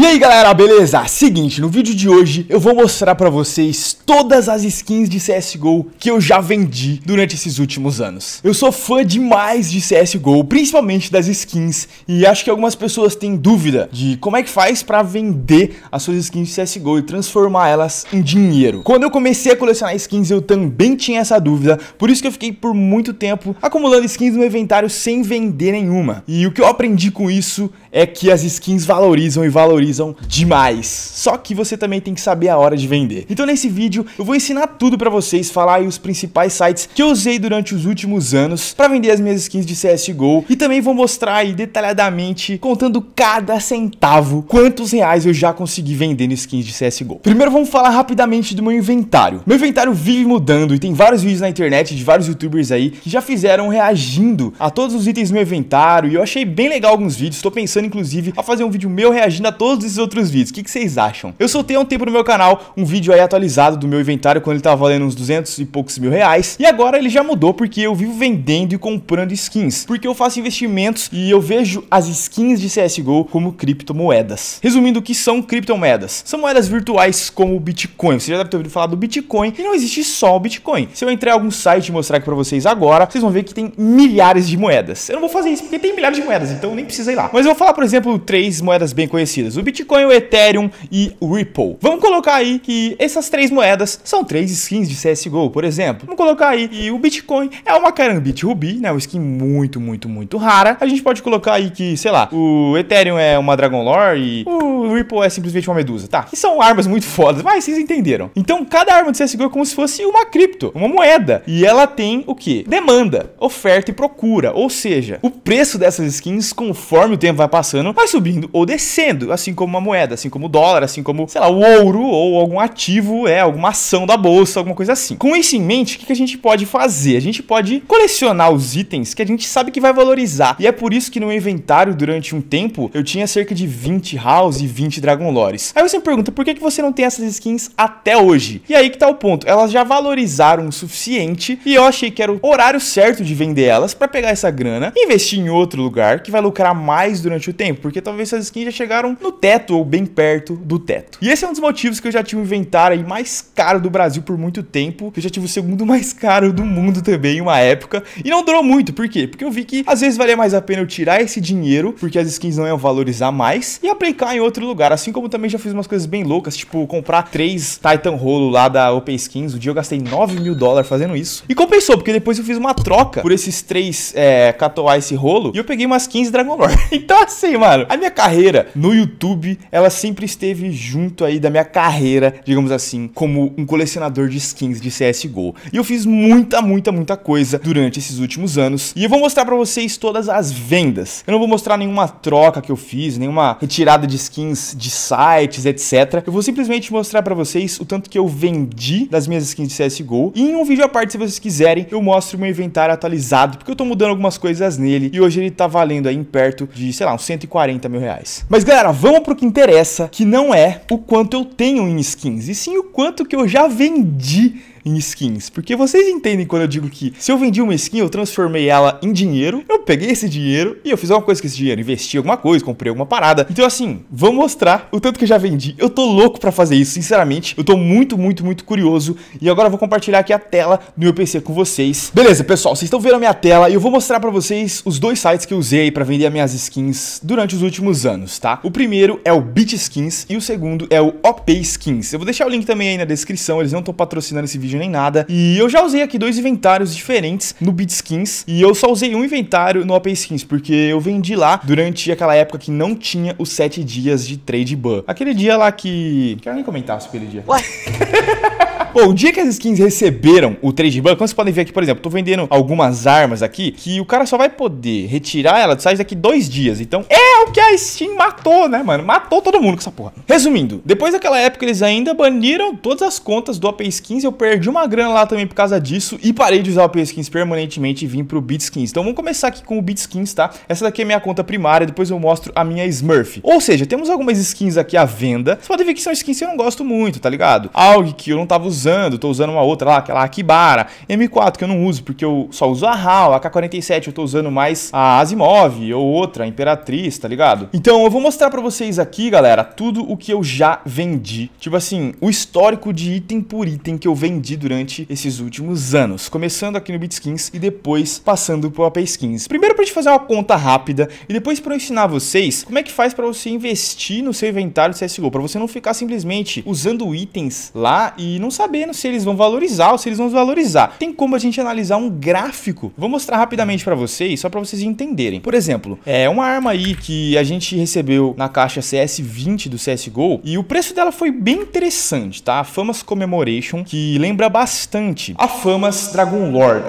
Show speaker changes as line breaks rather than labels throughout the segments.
E aí galera, beleza? Seguinte, no vídeo de hoje eu vou mostrar pra vocês todas as skins de CSGO que eu já vendi durante esses últimos anos. Eu sou fã demais de CSGO, principalmente das skins, e acho que algumas pessoas têm dúvida de como é que faz pra vender as suas skins de CSGO e transformar elas em dinheiro. Quando eu comecei a colecionar skins eu também tinha essa dúvida, por isso que eu fiquei por muito tempo acumulando skins no inventário sem vender nenhuma. E o que eu aprendi com isso é que as skins valorizam e valorizam valorizam demais. Só que você também tem que saber a hora de vender. Então nesse vídeo eu vou ensinar tudo para vocês, falar aí os principais sites que eu usei durante os últimos anos para vender as minhas skins de CSGO e também vou mostrar aí detalhadamente contando cada centavo quantos reais eu já consegui vendendo skins de CSGO. Primeiro vamos falar rapidamente do meu inventário. Meu inventário vive mudando e tem vários vídeos na internet de vários youtubers aí que já fizeram reagindo a todos os itens do meu inventário e eu achei bem legal alguns vídeos, tô pensando inclusive a fazer um vídeo meu reagindo a todos todos esses outros vídeos. O que, que vocês acham? Eu soltei há um tempo no meu canal um vídeo aí atualizado do meu inventário quando ele tava valendo uns 200 e poucos mil reais. E agora ele já mudou porque eu vivo vendendo e comprando skins. Porque eu faço investimentos e eu vejo as skins de CSGO como criptomoedas. Resumindo, o que são criptomoedas? São moedas virtuais como o Bitcoin. Você já deve ter ouvido falar do Bitcoin e não existe só o Bitcoin. Se eu entrar em algum site e mostrar aqui pra vocês agora, vocês vão ver que tem milhares de moedas. Eu não vou fazer isso porque tem milhares de moedas, então nem precisa ir lá. Mas eu vou falar, por exemplo, três moedas bem conhecidas. O Bitcoin, o Ethereum e o Ripple. Vamos colocar aí que essas três moedas são três skins de CSGO, por exemplo. Vamos colocar aí que o Bitcoin é uma Karambit Ruby, né? Uma skin muito, muito, muito rara. A gente pode colocar aí que, sei lá, o Ethereum é uma Dragon Lore e o Ripple é simplesmente uma medusa, tá? E são armas muito fodas, mas vocês entenderam. Então, cada arma de CSGO é como se fosse uma cripto, uma moeda. E ela tem o que? Demanda, oferta e procura. Ou seja, o preço dessas skins, conforme o tempo vai passando, vai subindo ou descendo, assim como uma moeda, assim como o dólar, assim como, sei lá, o ouro ou algum ativo, é, alguma ação da bolsa, alguma coisa assim. Com isso em mente, o que a gente pode fazer? A gente pode colecionar os itens que a gente sabe que vai valorizar. E é por isso que no meu inventário, durante um tempo, eu tinha cerca de 20 House e 20 Dragon Lores. Aí você me pergunta, por que, que você não tem essas skins até hoje? E aí que tá o ponto, elas já valorizaram o suficiente e eu achei que era o horário certo de vender elas para pegar essa grana e investir em outro lugar que vai lucrar mais durante o tempo, porque talvez essas skins já chegaram no teto teto ou bem perto do teto. E esse é um dos motivos que eu já tive o inventário mais caro do Brasil por muito tempo. Eu já tive o segundo mais caro do mundo também em uma época. E não durou muito, por quê? Porque eu vi que às vezes valia mais a pena eu tirar esse dinheiro, porque as skins não iam valorizar mais, e aplicar em outro lugar. Assim como também já fiz umas coisas bem loucas, tipo comprar três Titan Rolo lá da Open Skins. O dia eu gastei 9 mil dólares fazendo isso. E compensou, porque depois eu fiz uma troca por esses três é, esse Rolo, e eu peguei umas 15 Dragon Lore. então assim, mano, a minha carreira no YouTube YouTube, ela sempre esteve junto aí da minha carreira, digamos assim, como um colecionador de skins de CSGO. E eu fiz muita, muita, muita coisa durante esses últimos anos. E eu vou mostrar pra vocês todas as vendas. Eu não vou mostrar nenhuma troca que eu fiz, nenhuma retirada de skins de sites, etc. Eu vou simplesmente mostrar pra vocês o tanto que eu vendi das minhas skins de CSGO. E em um vídeo à parte, se vocês quiserem, eu mostro meu inventário atualizado, porque eu tô mudando algumas coisas nele. E hoje ele tá valendo aí em perto de, sei lá, uns 140 mil reais. Mas galera, vamos compro o que interessa, que não é o quanto eu tenho em skins, e sim o quanto que eu já vendi em skins. Porque vocês entendem quando eu digo que se eu vendi uma skin, eu transformei ela em dinheiro, eu peguei esse dinheiro e eu fiz alguma coisa com esse dinheiro, investi alguma coisa, comprei alguma parada. Então, assim, vou mostrar o tanto que eu já vendi. Eu tô louco para fazer isso, sinceramente. Eu tô muito, muito, muito curioso. E agora eu vou compartilhar aqui a tela do meu PC com vocês. Beleza, pessoal, vocês estão vendo a minha tela e eu vou mostrar para vocês os dois sites que eu usei para vender as minhas skins durante os últimos anos, tá? O primeiro é o Beat Skins e o segundo é o OP Skins. Eu vou deixar o link também aí na descrição, eles não estão patrocinando esse vídeo vídeo nem nada. E eu já usei aqui dois inventários diferentes no Beat Skins E eu só usei um inventário no Open Skins, porque eu vendi lá durante aquela época que não tinha os 7 dias de trade ban. Aquele dia lá que... Quero nem comentar sobre aquele dia. Ué? Bom, o dia que as skins receberam o trade ban, como vocês podem ver aqui, por exemplo, tô vendendo algumas armas aqui, que o cara só vai poder retirar ela do site daqui dois dias. Então, é o que a Steam matou, né, mano? Matou todo mundo com essa porra. Resumindo, depois daquela época, eles ainda baniram todas as contas do AP Skins. Eu perdi uma grana lá também por causa disso e parei de usar o AP Skins permanentemente e vim pro skins. Então, vamos começar aqui com o skins, tá? Essa daqui é minha conta primária, depois eu mostro a minha Smurf. Ou seja, temos algumas skins aqui à venda. Você pode ver que são skins que eu não gosto muito, tá ligado? Algo que eu não tava usando usando, estou usando uma outra lá, aquela Akibara, M4 que eu não uso porque eu só uso a HAL, a K47 eu estou usando mais a Asimov ou outra, a Imperatriz, tá ligado? Então eu vou mostrar para vocês aqui, galera, tudo o que eu já vendi. Tipo assim, o histórico de item por item que eu vendi durante esses últimos anos. Começando aqui no BitSkins e depois passando pro AP Skins. Primeiro pra gente fazer uma conta rápida e depois para ensinar vocês como é que faz para você investir no seu inventário de CSGO, para você não ficar simplesmente usando itens lá e não saber sabendo se eles vão valorizar ou se eles vão desvalorizar. Tem como a gente analisar um gráfico. Vou mostrar rapidamente para vocês, só para vocês entenderem. Por exemplo, é uma arma aí que a gente recebeu na caixa CS20 do CSGO e o preço dela foi bem interessante, tá? A Famas Commemoration, que lembra bastante a Famas Dragon Lord.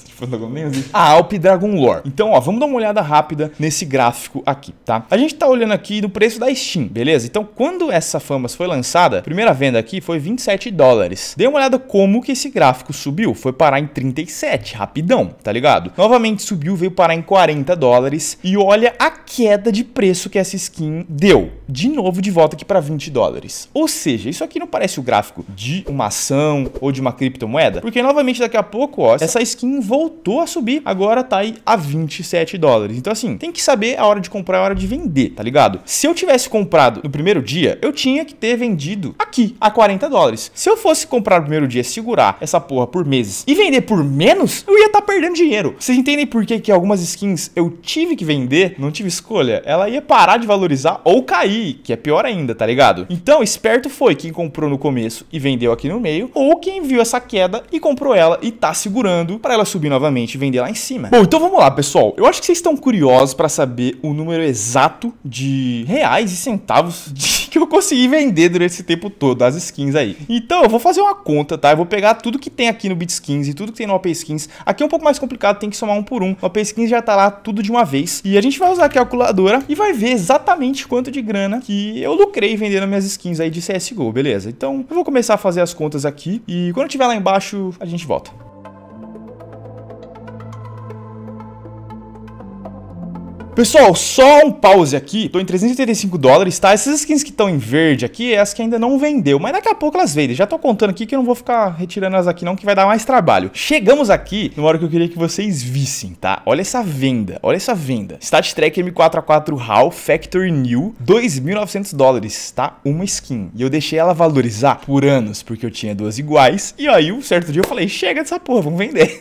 A Alp ah, Dragon Lore. Então, ó, vamos dar uma olhada rápida nesse gráfico aqui, tá? A gente tá olhando aqui do preço da Steam, beleza? Então, quando essa Famas foi lançada, primeira venda aqui foi 27 dólares. Dê uma olhada como que esse gráfico subiu. Foi parar em 37, rapidão, tá ligado? Novamente subiu, veio parar em 40 dólares. E olha a queda de preço que essa skin deu. De novo, de volta aqui para 20 dólares. Ou seja, isso aqui não parece o gráfico de uma ação ou de uma criptomoeda. Porque, novamente, daqui a pouco, ó, essa skin voltou voltou a subir, agora tá aí a 27 dólares. Então assim, tem que saber a hora de comprar e a hora de vender, tá ligado? Se eu tivesse comprado no primeiro dia, eu tinha que ter vendido aqui a 40 dólares. Se eu fosse comprar no primeiro dia, segurar essa porra por meses e vender por menos, eu ia estar tá perdendo dinheiro. Vocês entendem por que, que algumas skins eu tive que vender, não tive escolha? Ela ia parar de valorizar ou cair, que é pior ainda, tá ligado? Então, esperto foi quem comprou no começo e vendeu aqui no meio, ou quem viu essa queda e comprou ela e tá segurando para ela subir novamente novamente vender lá em cima. Bom, então vamos lá, pessoal. Eu acho que vocês estão curiosos para saber o número exato de reais e centavos de que eu consegui vender durante esse tempo todo, as skins aí. Então, eu vou fazer uma conta, tá? Eu vou pegar tudo que tem aqui no BitSkins e tudo que tem no OP Skins. Aqui é um pouco mais complicado, tem que somar um por um. O OP Skins já tá lá tudo de uma vez. E a gente vai usar a calculadora e vai ver exatamente quanto de grana que eu lucrei vendendo minhas skins aí de CSGO, beleza? Então, eu vou começar a fazer as contas aqui e quando tiver lá embaixo, a gente volta. Pessoal, só um pause aqui. Tô em 385 dólares, tá? Essas skins que estão em verde aqui é as que ainda não vendeu, mas daqui a pouco elas vendem. Já tô contando aqui que eu não vou ficar retirando elas aqui não, que vai dar mais trabalho. Chegamos aqui numa hora que eu queria que vocês vissem, tá? Olha essa venda, olha essa venda. Stat Trek M4A4 HAL Factory New, 2.900 dólares, tá? Uma skin. E eu deixei ela valorizar por anos, porque eu tinha duas iguais. E aí, um certo dia eu falei, chega dessa porra, vamos vender.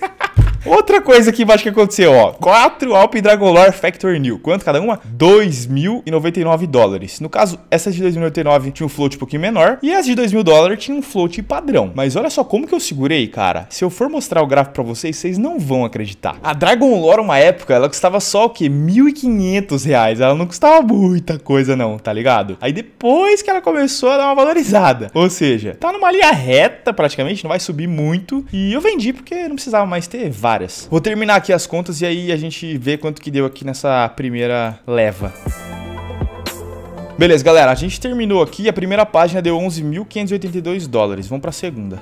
Outra coisa que embaixo que aconteceu, ó. Quatro Alp Dragolore Factor New. Quanto cada uma? 2.099 dólares. No caso, essas de 2.099 tinha um float um pouquinho menor. E as de 2.000 dólares tinha um float padrão. Mas olha só como que eu segurei, cara. Se eu for mostrar o gráfico pra vocês, vocês não vão acreditar. A Lore, uma época, ela custava só o quê? 1.500 reais. Ela não custava muita coisa não, tá ligado? Aí depois que ela começou a dar uma valorizada. Ou seja, tá numa linha reta praticamente, não vai subir muito. E eu vendi porque não precisava mais ter várias. Vou terminar aqui as contas e aí a gente vê quanto que deu aqui nessa primeira leva. Beleza, galera, a gente terminou aqui, a primeira página deu 11.582 dólares. Vamos para a segunda.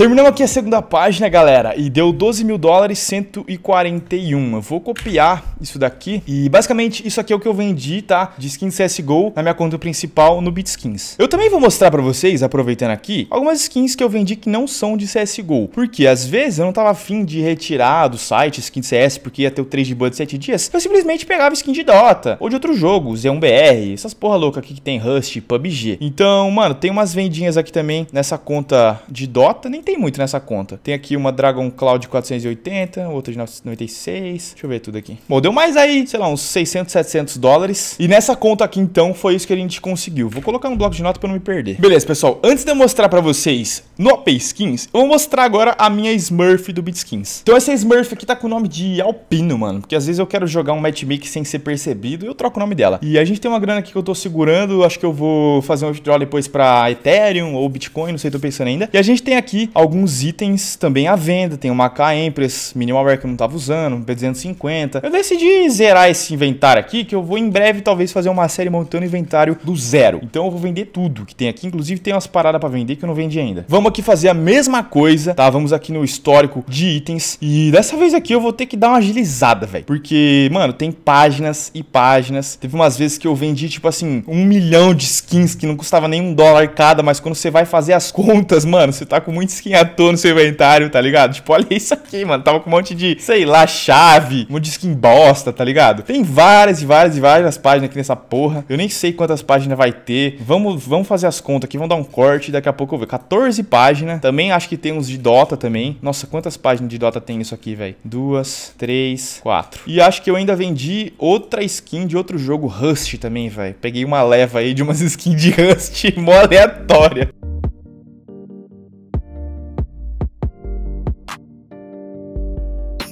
Terminamos aqui a segunda página, galera, e deu 12 mil dólares 141. Eu vou copiar isso daqui e basicamente isso aqui é o que eu vendi, tá? De skin CSGO na minha conta principal no BitSkins. Eu também vou mostrar pra vocês, aproveitando aqui, algumas skins que eu vendi que não são de CSGO. Porque às vezes eu não tava afim de retirar do site skin CS porque ia ter o 3 de ban de 7 dias. Eu simplesmente pegava skin de Dota ou de outros jogos, Z1BR, essas porra louca aqui que tem Rust, PUBG. Então, mano, tem umas vendinhas aqui também nessa conta de Dota. Nem tem tem muito nessa conta. Tem aqui uma Dragon Cloud 480, outra de 96. Deixa eu ver tudo aqui. Bom, deu mais aí, sei lá, uns 600, 700 dólares. E nessa conta aqui, então, foi isso que a gente conseguiu. Vou colocar um bloco de nota para não me perder. Beleza, pessoal. Antes de eu mostrar para vocês no AP Skins, eu vou mostrar agora a minha Smurf do BitSkins. Então essa Smurf aqui tá com o nome de Alpino, mano. Porque às vezes eu quero jogar um matchmake sem ser percebido e eu troco o nome dela. E a gente tem uma grana aqui que eu tô segurando. Acho que eu vou fazer um withdrawal depois para Ethereum ou Bitcoin, não sei, tô pensando ainda. E a gente tem aqui alguns itens também à venda. Tem uma AK Empress Minimalware que eu não estava usando, p 250 Eu decidi zerar esse inventário aqui, que eu vou em breve talvez fazer uma série montando inventário do zero. Então eu vou vender tudo que tem aqui. Inclusive tem umas paradas para vender que eu não vendi ainda. Vamos aqui fazer a mesma coisa, tá? Vamos aqui no histórico de itens. E dessa vez aqui eu vou ter que dar uma agilizada, velho. Porque, mano, tem páginas e páginas. Teve umas vezes que eu vendi, tipo assim, um milhão de skins que não custava nem um dólar cada. Mas quando você vai fazer as contas, mano, você tá com muito skin à toa no seu inventário, tá ligado? Tipo, olha isso aqui, mano. Tava com um monte de, sei lá, chave, um monte de skin bosta, tá ligado? Tem várias e várias e várias páginas aqui nessa porra. Eu nem sei quantas páginas vai ter. Vamos, vamos fazer as contas aqui, vamos dar um corte. Daqui a pouco eu vou ver. 14 páginas. Também acho que tem uns de Dota também. Nossa, quantas páginas de Dota tem isso aqui, velho? Duas, três, quatro. E acho que eu ainda vendi outra skin de outro jogo, Rust também, velho. Peguei uma leva aí de umas skins de Rust mó aleatória.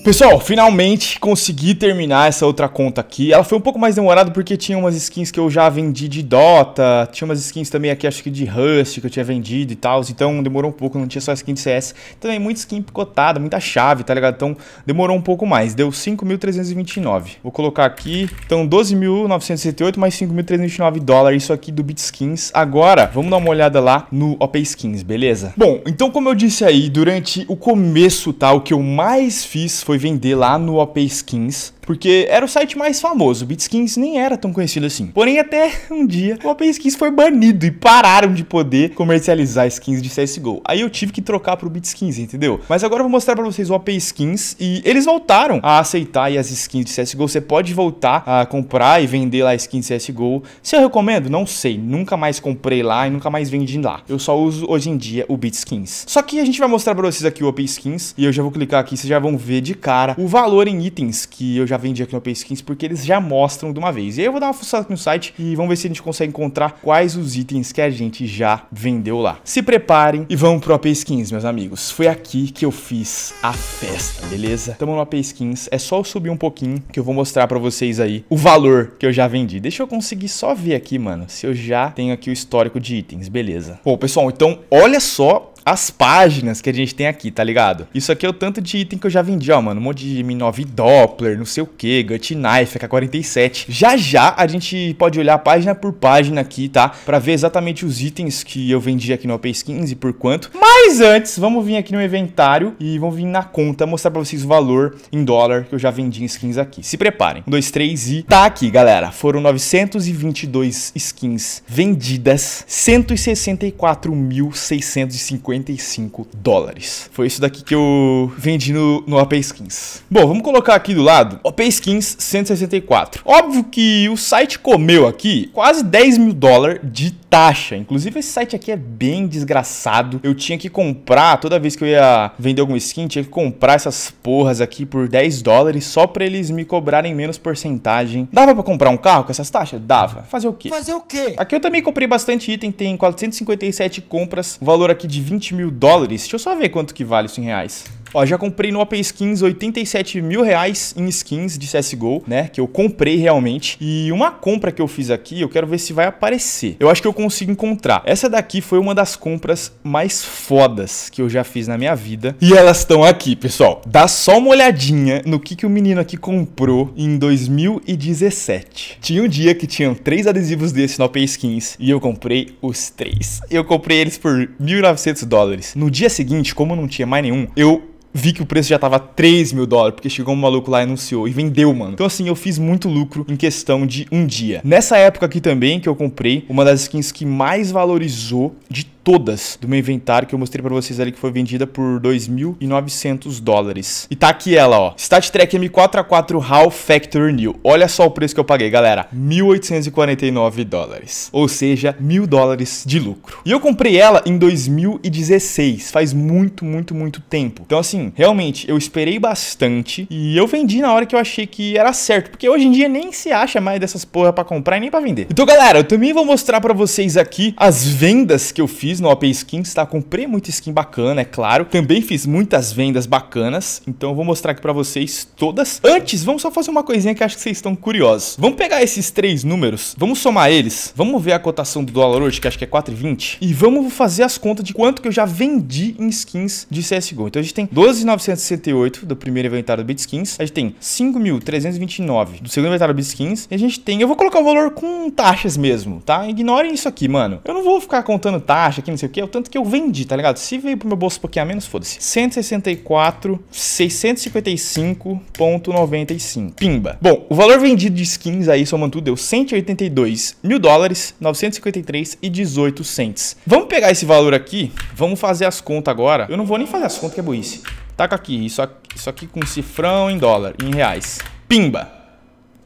Pessoal, finalmente consegui terminar essa outra conta aqui. Ela foi um pouco mais demorada porque tinha umas skins que eu já vendi de Dota, tinha umas skins também aqui, acho que de Rust, que eu tinha vendido e tal, então demorou um pouco, não tinha só skin de CS. Também muita skin picotada, muita chave, tá ligado? Então demorou um pouco mais, deu 5.329. Vou colocar aqui, então 12.968 mais 5.329 dólares, isso aqui do BitSkins. Agora, vamos dar uma olhada lá no OP Skins, beleza? Bom, então como eu disse aí, durante o começo, tá, o que eu mais fiz foi foi vender lá no OP Skins porque era o site mais famoso, o BitSkins nem era tão conhecido assim. Porém, até um dia, o OpenSkins foi banido e pararam de poder comercializar skins de CSGO. Aí eu tive que trocar pro BitSkins, entendeu? Mas agora eu vou mostrar pra vocês o OpenSkins e eles voltaram a aceitar aí as skins de CSGO. Você pode voltar a comprar e vender lá skins de CSGO. Se eu recomendo? Não sei. Nunca mais comprei lá e nunca mais vendi lá. Eu só uso hoje em dia o BitSkins. Só que a gente vai mostrar pra vocês aqui o OpenSkins e eu já vou clicar aqui, vocês já vão ver de cara o valor em itens que eu já vendi aqui no Skins, porque eles já mostram de uma vez. E aí eu vou dar uma fuçada aqui no site e vamos ver se a gente consegue encontrar quais os itens que a gente já vendeu lá. Se preparem e vamos pro AP Skins, meus amigos. Foi aqui que eu fiz a festa, beleza? Tamo no AP Skins, é só eu subir um pouquinho que eu vou mostrar pra vocês aí o valor que eu já vendi. Deixa eu conseguir só ver aqui, mano, se eu já tenho aqui o histórico de itens, beleza? Bom, pessoal, então olha só as páginas que a gente tem aqui, tá ligado? Isso aqui é o tanto de item que eu já vendi, ó, mano. Um monte de m 9 Doppler, não sei o que, Gut Knife, AK-47. Já já a gente pode olhar página por página aqui, tá? Pra ver exatamente os itens que eu vendi aqui no OP Skins e por quanto. Mas antes, vamos vir aqui no inventário e vamos vir na conta mostrar pra vocês o valor em dólar que eu já vendi em skins aqui. Se preparem. 1, 2, 3 e... Tá aqui, galera. Foram 922 skins vendidas. 164.650 95 dólares. Foi isso daqui que eu vendi no, no AP Skins. Bom, vamos colocar aqui do lado OP Skins 164. Óbvio que o site comeu aqui quase 10 mil dólares de taxa. Inclusive, esse site aqui é bem desgraçado. Eu tinha que comprar, toda vez que eu ia vender algum skin, tinha que comprar essas porras aqui por 10 dólares só pra eles me cobrarem menos porcentagem. Dava pra comprar um carro com essas taxas? Dava. Fazer o quê? Fazer o quê? Aqui eu também comprei bastante item, tem 457 compras, valor aqui de 20 20 mil dólares. Deixa eu só ver quanto que vale isso em reais. Ó, já comprei no Open Skins 87 mil reais em skins de CSGO, né? Que eu comprei realmente. E uma compra que eu fiz aqui, eu quero ver se vai aparecer. Eu acho que eu consigo encontrar. Essa daqui foi uma das compras mais fodas que eu já fiz na minha vida. E elas estão aqui, pessoal. Dá só uma olhadinha no que, que o menino aqui comprou em 2017. Tinha um dia que tinham três adesivos desse no Open Skins e eu comprei os três. Eu comprei eles por 1.900 dólares. No dia seguinte, como não tinha mais nenhum, eu vi que o preço já tava 3 mil dólares, porque chegou um maluco lá e anunciou e vendeu, mano. Então, assim, eu fiz muito lucro em questão de um dia. Nessa época aqui também que eu comprei, uma das skins que mais valorizou de todas do meu inventário que eu mostrei para vocês ali que foi vendida por 2.900 dólares. E tá aqui ela, ó. StatTrek M4A4 HAL Factory New. Olha só o preço que eu paguei, galera. 1.849 dólares. Ou seja, mil dólares de lucro. E eu comprei ela em 2016. Faz muito, muito, muito tempo. Então, assim, realmente, eu esperei bastante e eu vendi na hora que eu achei que era certo. Porque hoje em dia nem se acha mais dessas porra para comprar e nem para vender. Então, galera, eu também vou mostrar para vocês aqui as vendas que eu fiz fiz no OP Skins, tá? Comprei muita skin bacana, é claro. Também fiz muitas vendas bacanas, então eu vou mostrar aqui pra vocês todas. Antes, vamos só fazer uma coisinha que acho que vocês estão curiosos. Vamos pegar esses três números, vamos somar eles, vamos ver a cotação do dólar hoje, que acho que é 4,20, e vamos fazer as contas de quanto que eu já vendi em skins de CSGO. Então a gente tem 12,968 do primeiro inventário do BitSkins, a gente tem 5.329 do segundo inventário do BitSkins, e a gente tem... Eu vou colocar o valor com taxas mesmo, tá? Ignorem isso aqui, mano. Eu não vou ficar contando taxas, caixa, aqui não sei o que, é o tanto que eu vendi, tá ligado? Se veio pro meu bolso um pouquinho a menos, foda-se. 164, 655,95. Pimba. Bom, o valor vendido de skins aí, somando tudo, deu 182 mil dólares, 953 e 18 cents. Vamos pegar esse valor aqui, vamos fazer as contas agora. Eu não vou nem fazer as contas que é buice. Taca aqui, isso aqui, isso aqui com cifrão em dólar, em reais. Pimba.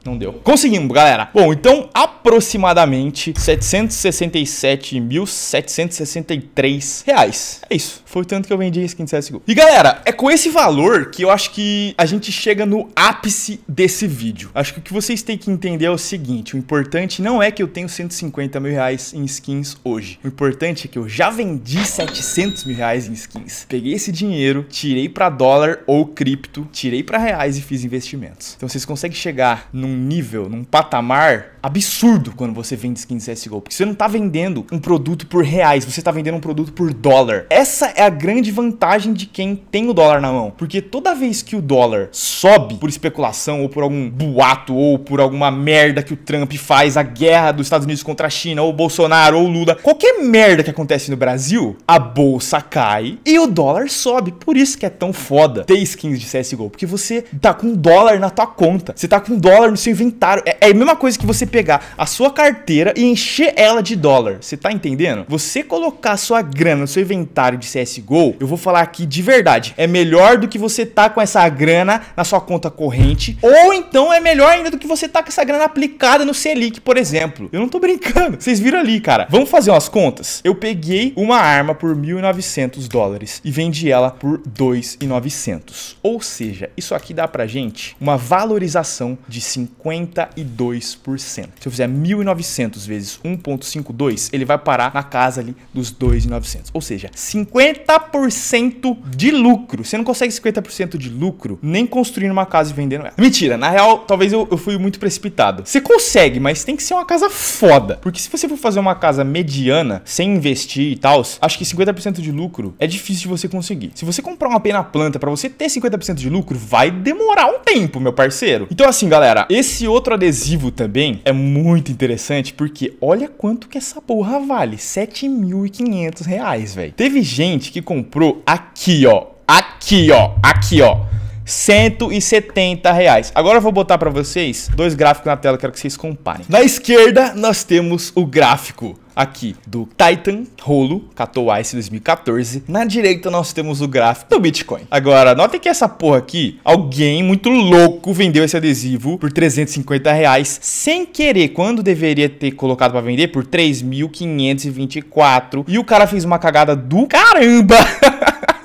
Não deu. Conseguimos, galera. Bom, então aproximadamente 767.763 reais. É isso. Foi o tanto que eu vendi a skin de CSGO. E galera, é com esse valor que eu acho que a gente chega no ápice desse vídeo. Acho que o que vocês têm que entender é o seguinte. O importante não é que eu tenho 150 mil reais em skins hoje. O importante é que eu já vendi 700 mil reais em skins. Peguei esse dinheiro, tirei para dólar ou cripto, tirei para reais e fiz investimentos. Então vocês conseguem chegar num num nível, num patamar absurdo quando você vende skins CSGO. Porque você não tá vendendo um produto por reais, você tá vendendo um produto por dólar. Essa é a grande vantagem de quem tem o dólar na mão. Porque toda vez que o dólar sobe por especulação ou por algum boato ou por alguma merda que o Trump faz, a guerra dos Estados Unidos contra a China, ou Bolsonaro, ou Lula, qualquer merda que acontece no Brasil, a bolsa cai e o dólar sobe. Por isso que é tão foda ter skins de CSGO. Porque você tá com dólar na tua conta. Você tá com dólar no seu inventário. É, é a mesma coisa que você pegar a sua carteira e encher ela de dólar. Você tá entendendo? Você colocar sua grana no seu inventário de CSGO, eu vou falar aqui de verdade, é melhor do que você tá com essa grana na sua conta corrente, ou então é melhor ainda do que você tá com essa grana aplicada no Selic, por exemplo. Eu não tô brincando. Vocês viram ali, cara. Vamos fazer umas contas? Eu peguei uma arma por 1.900 dólares e vendi ela por 2.900. Ou seja, isso aqui dá pra gente uma valorização de 50. 52%. Se eu fizer 1.900 vezes 1.52, ele vai parar na casa ali dos 2.900. Ou seja, 50% de lucro. Você não consegue 50% de lucro nem construindo uma casa e vendendo ela. Mentira, na real, talvez eu, eu fui muito precipitado. Você consegue, mas tem que ser uma casa foda. Porque se você for fazer uma casa mediana, sem investir e tal, acho que 50% de lucro é difícil de você conseguir. Se você comprar uma pena planta para você ter 50% de lucro, vai demorar um tempo, meu parceiro. Então assim, galera, esse esse outro adesivo também é muito interessante porque olha quanto que essa porra vale, 7.500 reais, velho. Teve gente que comprou aqui, ó, aqui, ó, aqui, ó. 170 reais. Agora eu vou botar para vocês dois gráficos na tela, quero que vocês comparem. Na esquerda, nós temos o gráfico aqui do Titan Rolo, Catou Ice 2014. Na direita nós temos o gráfico do Bitcoin. Agora, notem que essa porra aqui, alguém muito louco vendeu esse adesivo por 350 reais sem querer, quando deveria ter colocado para vender por 3.524. E o cara fez uma cagada do caramba!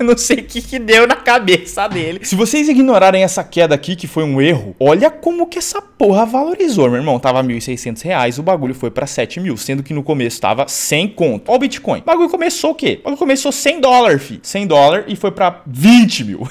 não sei o que, que deu na cabeça dele. Se vocês ignorarem essa queda aqui, que foi um erro, olha como que essa porra valorizou, meu irmão. Tava 1.600 reais, o bagulho foi pra 7 mil, sendo que no começo tava sem conto. Ó o Bitcoin. O bagulho começou o quê? O bagulho começou 100 dólares, fi. 100 dólares e foi pra 20 mil.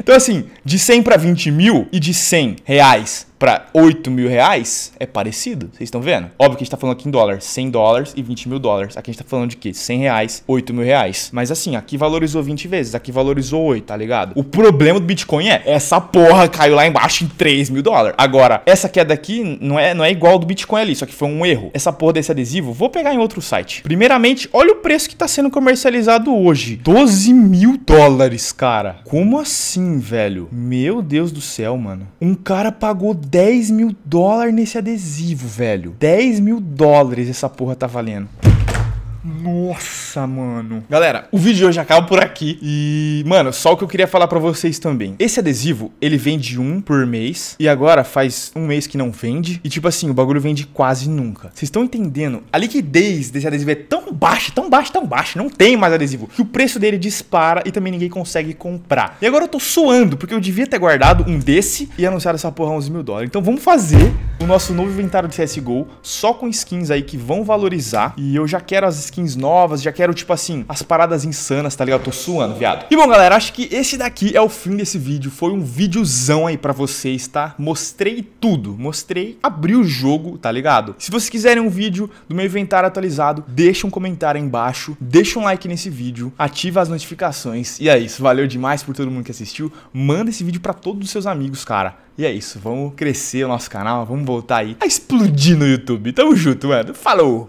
Então, assim, de 100 para 20 mil e de 100 reais para 8 mil reais, é parecido. Vocês estão vendo? Óbvio que a gente tá falando aqui em dólar, 100 dólares e 20 mil dólares. Aqui a gente tá falando de quê? 100 reais, 8 mil reais. Mas assim, aqui valorizou 20 vezes, aqui valorizou 8, tá ligado? O problema do Bitcoin é, essa porra caiu lá embaixo em 3 mil dólares. Agora, essa queda aqui não é, não é igual do Bitcoin ali, só que foi um erro. Essa porra desse adesivo, vou pegar em outro site. Primeiramente, olha o preço que tá sendo comercializado hoje. 12 mil dólares, cara. Como assim, velho? Meu Deus do céu, mano. Um cara pagou 10 mil dólares nesse adesivo, velho. 10 mil dólares essa porra tá valendo. Nossa, mano. Galera, o vídeo de hoje acaba por aqui. E, mano, só o que eu queria falar para vocês também. Esse adesivo, ele vende um por mês. E agora faz um mês que não vende. E, tipo assim, o bagulho vende quase nunca. Vocês estão entendendo? A liquidez desse adesivo é tão baixa, tão baixa, tão baixa. Não tem mais adesivo. Que o preço dele dispara e também ninguém consegue comprar. E agora eu tô suando, porque eu devia ter guardado um desse e anunciado essa porra a 11 mil dólares. Então vamos fazer o nosso novo inventário de CSGO, só com skins aí que vão valorizar. E eu já quero as skins novas, já quero, tipo assim, as paradas insanas, tá ligado? Eu tô suando, viado. E bom, galera, acho que esse daqui é o fim desse vídeo. Foi um videozão aí pra vocês, tá? Mostrei tudo. Mostrei, abri o jogo, tá ligado? Se vocês quiserem um vídeo do meu inventário atualizado, deixa um comentário aí embaixo, deixa um like nesse vídeo, ativa as notificações. E é isso, valeu demais por todo mundo que assistiu. Manda esse vídeo pra todos os seus amigos, cara. E é isso, vamos crescer o nosso canal, vamos voltar aí a explodir no YouTube. Tamo junto, mano. Falou!